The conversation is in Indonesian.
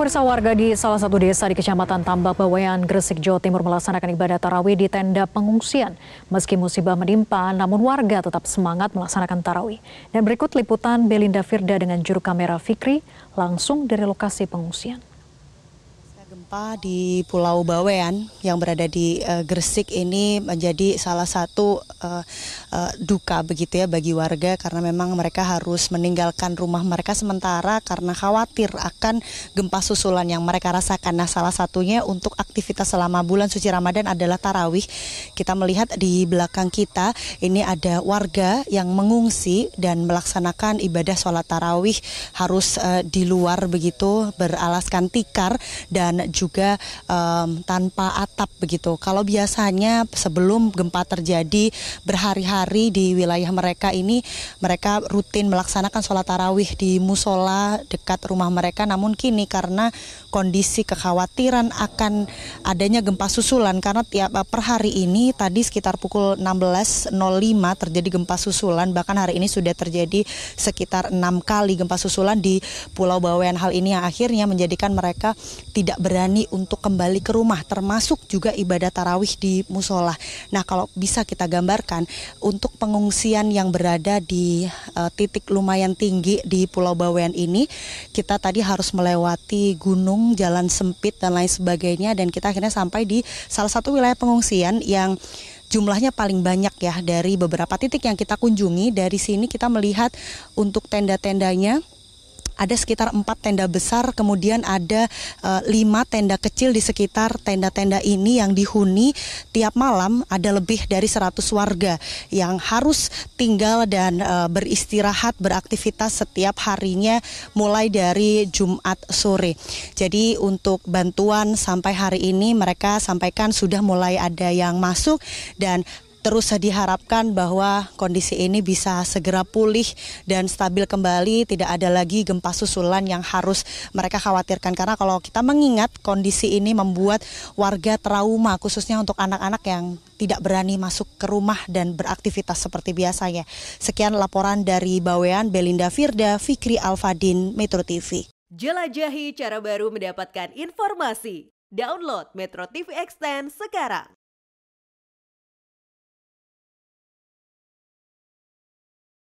Pemirsa warga di salah satu desa di Kecamatan Tambak Bawayan, Gresik, Jawa Timur melaksanakan ibadah tarawih di tenda pengungsian. Meski musibah menimpa, namun warga tetap semangat melaksanakan tarawih. Dan berikut liputan Belinda Firda dengan juru kamera Fikri langsung dari lokasi pengungsian. Gempa di Pulau Bawean yang berada di uh, Gresik ini menjadi salah satu uh, uh, duka begitu ya bagi warga karena memang mereka harus meninggalkan rumah mereka sementara karena khawatir akan gempa susulan yang mereka rasakan. Nah, salah satunya untuk aktivitas selama bulan suci Ramadan adalah tarawih. Kita melihat di belakang kita ini ada warga yang mengungsi dan melaksanakan ibadah sholat tarawih harus uh, di luar begitu beralaskan tikar dan juga um, tanpa atap begitu. Kalau biasanya sebelum gempa terjadi berhari-hari di wilayah mereka ini mereka rutin melaksanakan sholat tarawih di musola dekat rumah mereka. Namun kini karena kondisi kekhawatiran akan adanya gempa susulan karena tiap eh, per hari ini tadi sekitar pukul 16.05 terjadi gempa susulan bahkan hari ini sudah terjadi sekitar enam kali gempa susulan di Pulau Bawean hal ini yang akhirnya menjadikan mereka tidak ber berani untuk kembali ke rumah termasuk juga ibadah tarawih di musola. Nah, kalau bisa kita gambarkan untuk pengungsian yang berada di uh, titik lumayan tinggi di Pulau Bawean ini, kita tadi harus melewati gunung, jalan sempit dan lain sebagainya dan kita akhirnya sampai di salah satu wilayah pengungsian yang jumlahnya paling banyak ya dari beberapa titik yang kita kunjungi. Dari sini kita melihat untuk tenda-tendanya ada sekitar empat tenda besar, kemudian ada eh, lima tenda kecil di sekitar tenda-tenda ini yang dihuni tiap malam ada lebih dari 100 warga yang harus tinggal dan eh, beristirahat, beraktivitas setiap harinya mulai dari Jumat sore. Jadi untuk bantuan sampai hari ini mereka sampaikan sudah mulai ada yang masuk dan terus diharapkan bahwa kondisi ini bisa segera pulih dan stabil kembali, tidak ada lagi gempa susulan yang harus mereka khawatirkan. Karena kalau kita mengingat kondisi ini membuat warga trauma, khususnya untuk anak-anak yang tidak berani masuk ke rumah dan beraktivitas seperti biasanya. Sekian laporan dari Bawean, Belinda Firda, Fikri Alfadin, Metro TV. Jelajahi cara baru mendapatkan informasi. Download Metro TV Extend sekarang.